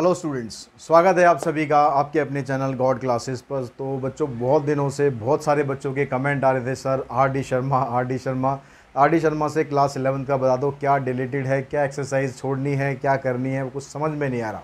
hello students स्वागत है आप सभी का आपके अपने चैनल गॉड क्लासेस पर तो बच्चों बहुत दिनों से बहुत सारे बच्चों के कमेंट आ रहे थे sir R D Sharma R D Sharma R D Sharma से क्लास इलेवंथ का बता दो क्या डिलेटेड है क्या एक्सरसाइज छोड़नी है क्या करनी है कुछ समझ में नहीं आ रहा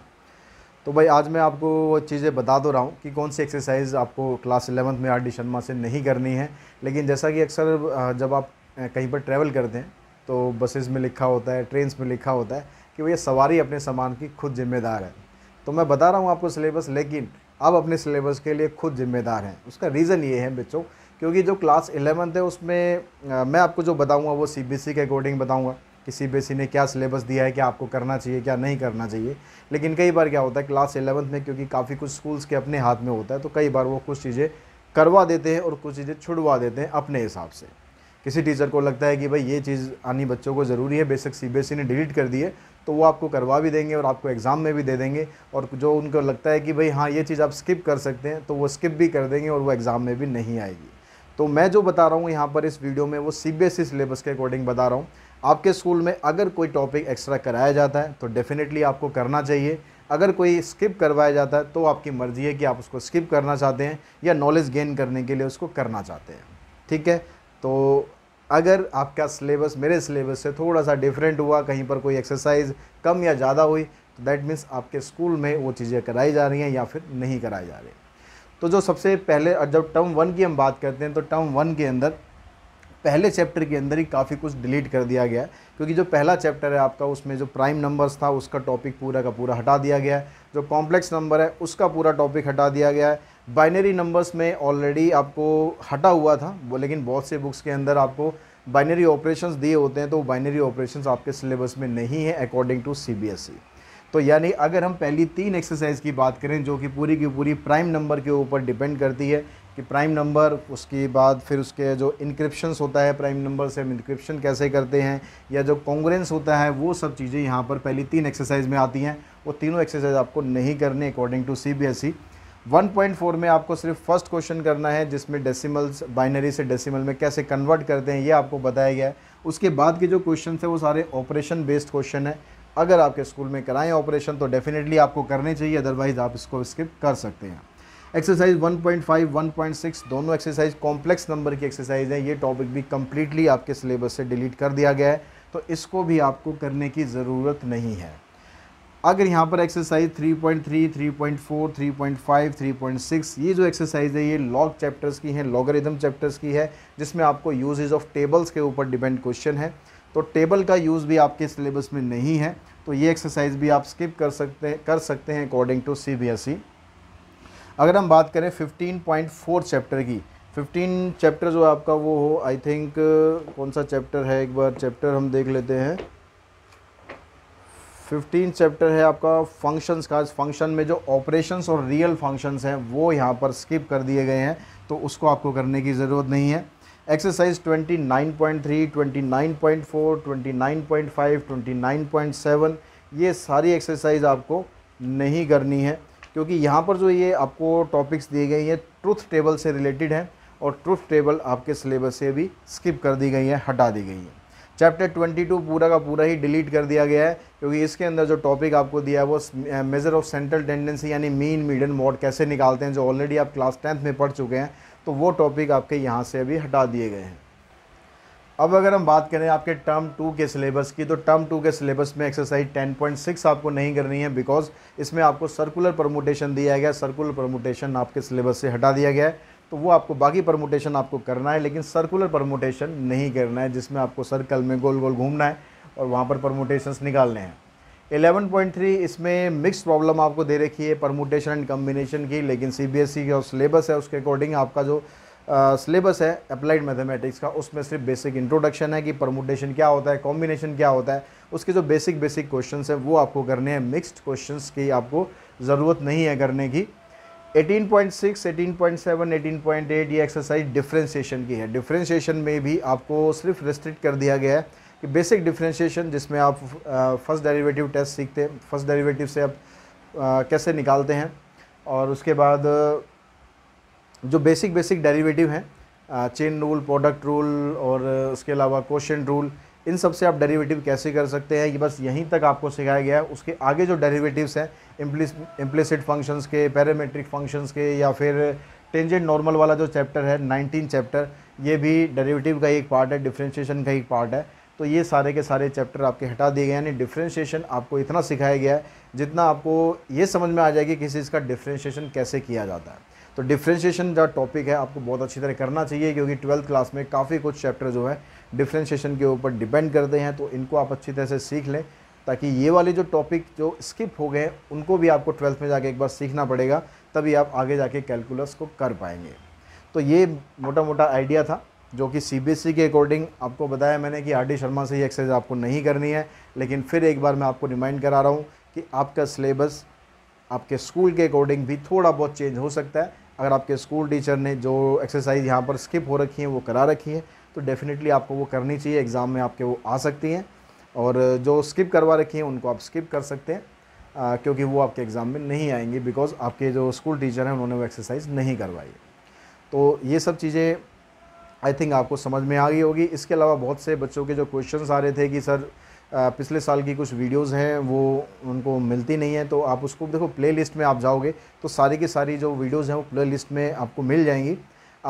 तो भाई आज मैं आपको वो चीज़ें बता दो तो रहा हूँ कि कौन सी एक्सरसाइज आपको क्लास इलेवंथ में आर डी शर्मा से नहीं करनी है लेकिन जैसा कि अक्सर जब आप कहीं पर ट्रैवल करते हैं तो बसेस में लिखा होता है ट्रेन्स में लिखा होता है कि भैया सवारी अपने सामान की खुद जिम्मेदार है तो मैं बता रहा हूँ आपको सिलेबस लेकिन अब अपने सिलेबस के लिए खुद जिम्मेदार हैं उसका रीज़न ये है बच्चों क्योंकि जो क्लास एलेवंथ है उसमें मैं आपको जो बताऊँगा वो सी बी सी के अकॉर्डिंग बताऊँगा कि सी बी एस ने क्या सिलेबस दिया है क्या आपको करना चाहिए क्या नहीं करना चाहिए लेकिन कई बार क्या होता है क्लास एलेवंथ में क्योंकि काफ़ी कुछ स्कूल्स के अपने हाथ में होता है तो कई बार वो कुछ चीज़ें करवा देते हैं और कुछ चीज़ें छुड़वा देते हैं अपने हिसाब से किसी टीचर को लगता है कि भाई ये चीज़ आनी बच्चों को ज़रूरी है बेशक सी e ने डिलीट कर दी है तो वो आपको करवा भी देंगे और आपको एग्ज़ाम में भी दे देंगे और जो उनको लगता है कि भाई हाँ ये चीज़ आप स्किप कर सकते हैं तो वो स्किप भी कर देंगे और वो एग्ज़ाम में भी नहीं आएगी तो मैं जो बता रहा हूँ यहाँ पर इस वीडियो में वो C B S E syllabus के अकॉर्डिंग बता रहा हूँ आपके स्कूल में अगर कोई टॉपिक एक्स्ट्रा कराया जाता है तो डेफ़िनेटली आपको करना चाहिए अगर कोई स्किप करवाया जाता है तो आपकी मर्ज़ी है कि आप उसको स्किप करना चाहते हैं या नॉलेज गेन करने के लिए उसको करना चाहते हैं ठीक है तो अगर आपका सिलेबस मेरे सिलेबस से थोड़ा सा डिफरेंट हुआ कहीं पर कोई एक्सरसाइज कम या ज़्यादा हुई तो दैट मीन्स आपके स्कूल में वो चीज़ें कराई जा रही हैं या फिर नहीं कराई जा रही तो जो सबसे पहले जब टर्म वन की हम बात करते हैं तो टर्म वन के अंदर पहले चैप्टर के अंदर ही काफ़ी कुछ डिलीट कर दिया गया है क्योंकि जो पहला चैप्टर है आपका उसमें जो प्राइम नंबर्स था उसका टॉपिक पूरा का पूरा हटा दिया गया है जो कॉम्प्लेक्स नंबर है उसका पूरा टॉपिक हटा दिया गया है बाइनरी नंबर्स में ऑलरेडी आपको हटा हुआ था लेकिन बहुत से बुक्स के अंदर आपको बाइनरी ऑपरेशंस दिए होते हैं तो बाइनरी ऑपरेशंस आपके सिलेबस में नहीं है अकॉर्डिंग टू सीबीएसई तो यानी अगर हम पहली तीन एक्सरसाइज की बात करें जो कि पूरी की पूरी प्राइम नंबर के ऊपर डिपेंड करती है कि प्राइम नंबर उसके बाद फिर उसके जो इंक्रिप्शन होता है प्राइम नंबर से हम इंक्रिप्शन कैसे करते हैं या जो कॉन्ग्रेंस होता है वो सब चीज़ें यहाँ पर पहली तीन एक्सरसाइज में आती हैं वो तीनों एक्सरसाइज आपको नहीं करनी according to C B S E one point four में आपको सिर्फ फर्स्ट क्वेश्चन करना है जिसमें डेसिमल्स बाइनरी से डेसिमल में कैसे कन्वर्ट करते हैं ये आपको बताया गया है उसके बाद के जो क्वेश्चन है वो सारे ऑपरेशन बेस्ड क्वेश्चन है अगर आपके स्कूल में कराएं ऑपरेशन तो डेफिनेटली आपको करने चाहिए अदरवाइज़ आप इसको स्किप कर सकते हैं एक्सरसाइज 1.5, 1.6 दोनों एक्सरसाइज कॉम्प्लेक्स नंबर की एक्सरसाइज है ये टॉपिक भी कम्प्लीटली आपके सिलेबस से डिलीट कर दिया गया है तो इसको भी आपको करने की ज़रूरत नहीं है अगर यहाँ पर एक्सरसाइज 3.3, 3.4, 3.5, 3.6 ये जो एक्सरसाइज है ये लॉग चैप्टर्स की हैं लॉगरिदम चैप्टर्स की है जिसमें आपको यूजेज ऑफ टेबल्स के ऊपर डिपेंड क्वेश्चन है तो टेबल का यूज़ भी आपके सिलेबस में नहीं है तो ये एक्सरसाइज भी आप स्किप कर सकते कर सकते हैं अकॉर्डिंग टू सी अगर हम बात करें फ़िफ्टीन पॉइंट फोर चैप्टर की फ़िफ्टीन चैप्टर जो आपका वो हो आई थिंक कौन सा चैप्टर है एक बार चैप्टर हम देख लेते हैं फिफ्टीन चैप्टर है आपका फंक्शंस का फंक्शन में जो ऑपरेशंस और रियल फंक्शंस हैं वो यहाँ पर स्किप कर दिए गए हैं तो उसको आपको करने की ज़रूरत नहीं है exercise twenty twenty twenty nine nine nine point point point three four five twenty nine point seven ये सारी एक्सरसाइज आपको नहीं करनी है क्योंकि यहाँ पर जो ये आपको टॉपिक्स दिए गए ये ट्रूथ टेबल से रिलेटेड हैं और ट्रूथ टेबल आपके सिलेबस से भी स्किप कर दी गई हैं हटा दी गई हैं चैप्टर 22 पूरा का पूरा ही डिलीट कर दिया गया है क्योंकि इसके अंदर जो टॉपिक आपको दिया है वो मेज़र ऑफ सेंट्रल टेंडेंसी यानी मीन मीडियन मोड कैसे निकालते हैं जो ऑलरेडी आप क्लास टेंथ में पढ़ चुके हैं तो वो टॉपिक आपके यहाँ से अभी हटा दिए गए हैं अब अगर हम बात करें आपके टर्म टू के सिलेबस की तो टर्म टू के सिलेबस में एक्सरसाइज 10.6 आपको नहीं करनी है बिकॉज इसमें आपको सर्कुलर परमोटेशन दिया गया सर्कुलर परमोटेशन आपके सिलेबस से हटा दिया गया है तो वो आपको बाकी परमोटेशन आपको करना है लेकिन सर्कुलर परमोटेशन नहीं करना है जिसमें आपको सर्कल में गोल गोल घूमना है और वहाँ पर परमोटेशंस निकालने हैं 11.3 इसमें मिक्स प्रॉब्लम आपको दे रखी है परमोटेशन एंड कम्बिनेशन की लेकिन सी बी एस ई का सिलेबस है उसके अकॉर्डिंग आपका जो सिलेबस है अप्लाइड मैथमेटिक्स का उसमें सिर्फ बेसिक इंट्रोडक्शन है कि परमुटेशन क्या होता है कॉम्बिनेशन क्या होता है उसके जो बेसिक बेसिक क्वेश्चन हैं वो आपको करने हैं मिक्सड क्वेश्चन की आपको ज़रूरत नहीं है करने की 18.6, 18.7, 18.8 ये एक्सरसाइज डिफ्रेंशिएशन की है डिफ्रेंशिएशन में भी आपको सिर्फ रिस्ट्रिक्ट कर दिया गया है कि बेसिक डिफ्रेंशिएशन जिसमें आप फर्स्ट डेरिवेटिव टेस्ट सीखते हैं फर्स्ट डेरिवेटिव से आप कैसे निकालते हैं और उसके बाद जो बेसिक बेसिक डेरिवेटिव हैं चेन रूल प्रोडक्ट रूल और uh, उसके अलावा क्वेश्चन रूल इन सब से आप डेरिवेटिव कैसे कर सकते हैं ये बस यहीं तक आपको सिखाया गया है उसके आगे जो डेरिवेटिव्स हैं इम्प्लिसिट फंक्शंस के पैरामेट्रिक फंक्शंस के या फिर टेंजेंट नॉर्मल वाला जो चैप्टर है 19 चैप्टर ये भी डेरिवेटिव का एक पार्ट है डिफ्रेंशिएशन का एक पार्ट है तो ये सारे के सारे चैप्टर आपके हटा दिए गए यानी डिफ्रेंशिएशन आपको इतना सिखाया गया है जितना आपको ये समझ में आ जाएगी कि किसी चीज़ का डिफ्रेंशिएशन कैसे किया जाता है तो डिफ्रेंशिएशन जो टॉपिक है आपको बहुत अच्छी तरह करना चाहिए क्योंकि ट्वेल्थ क्लास में काफ़ी कुछ चैप्टर जो है डिफ्रेंशिएशन के ऊपर डिपेंड करते हैं तो इनको आप अच्छी तरह से सीख लें ताकि ये वाले जो टॉपिक जो स्किप हो गए उनको भी आपको ट्वेल्थ में जाके एक बार सीखना पड़ेगा तभी आप आगे जाके कैलकुलस को कर पाएंगे तो ये मोटा मोटा आइडिया था जो कि सीबीएसई e के अकॉर्डिंग आपको बताया मैंने कि आर शर्मा से ये एक्सरसाइज आपको नहीं करनी है लेकिन फिर एक बार मैं आपको रिमाइंड करा रहा हूँ कि आपका सिलेबस आपके स्कूल के अकॉर्डिंग भी थोड़ा बहुत चेंज हो सकता है अगर आपके स्कूल टीचर ने जो एक्सरसाइज यहाँ पर स्किप हो रखी है वो करा रखी है तो डेफ़िनेटली आपको वो करनी चाहिए एग्ज़ाम में आपके वो आ सकती हैं और जो स्किप करवा रखी हैं उनको आप स्किप कर सकते हैं आ, क्योंकि वो आपके एग्ज़ाम में नहीं आएंगी बिकॉज आपके जो स्कूल टीचर हैं उन्होंने वो एक्सरसाइज नहीं करवाई तो ये सब चीज़ें आई थिंक आपको समझ में आ गई होगी इसके अलावा बहुत से बच्चों के जो क्वेश्चन आ रहे थे कि सर पिछले साल की कुछ वीडियोस हैं वो उनको मिलती नहीं है तो आप उसको देखो प्लेलिस्ट में आप जाओगे तो सारी की सारी जो वीडियोस हैं वो प्लेलिस्ट में आपको मिल जाएंगी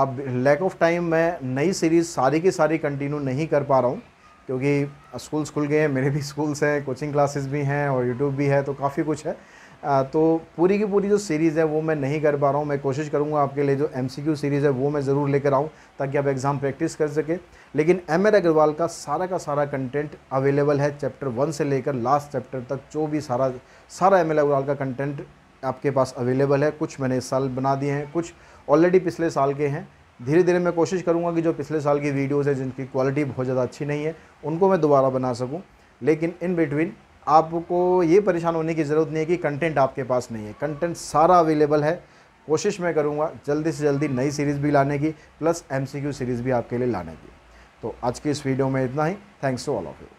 अब लैक ऑफ टाइम मैं नई सीरीज़ सारी की सारी कंटिन्यू नहीं कर पा रहा हूँ क्योंकि स्कूल्स खुल गए हैं मेरे भी स्कूल्स हैं कोचिंग क्लासेस भी हैं और यूट्यूब भी है तो काफ़ी कुछ है तो पूरी की पूरी जो सीरीज़ है वो मैं नहीं कर पा रहा हूँ मैं कोशिश करूँगा आपके लिए जो एम सीरीज़ है वो मैं ज़रूर लेकर आऊँ ताकि आप एग्ज़ाम प्रैक्टिस कर सकें लेकिन एम अग्रवाल का सारा का सारा कंटेंट अवेलेबल है चैप्टर वन से लेकर लास्ट चैप्टर तक जो भी सारा सारा एम अग्रवाल का कंटेंट आपके पास अवेलेबल है कुछ मैंने इस साल बना दिए हैं कुछ ऑलरेडी पिछले साल के हैं धीरे धीरे मैं कोशिश करूँगा कि जो पिछले साल की वीडियोज़ हैं जिनकी क्वालिटी बहुत ज़्यादा अच्छी नहीं है उनको मैं दोबारा बना सकूँ लेकिन इन बिटवीन आपको ये परेशान होने की ज़रूरत नहीं है कि कंटेंट आपके पास नहीं है कंटेंट सारा अवेलेबल है कोशिश मैं करूँगा जल्दी से जल्दी नई सीरीज़ भी लाने की प्लस एमसीक्यू सीरीज़ भी आपके लिए लाने की तो आज की इस वीडियो में इतना ही thanks to all of you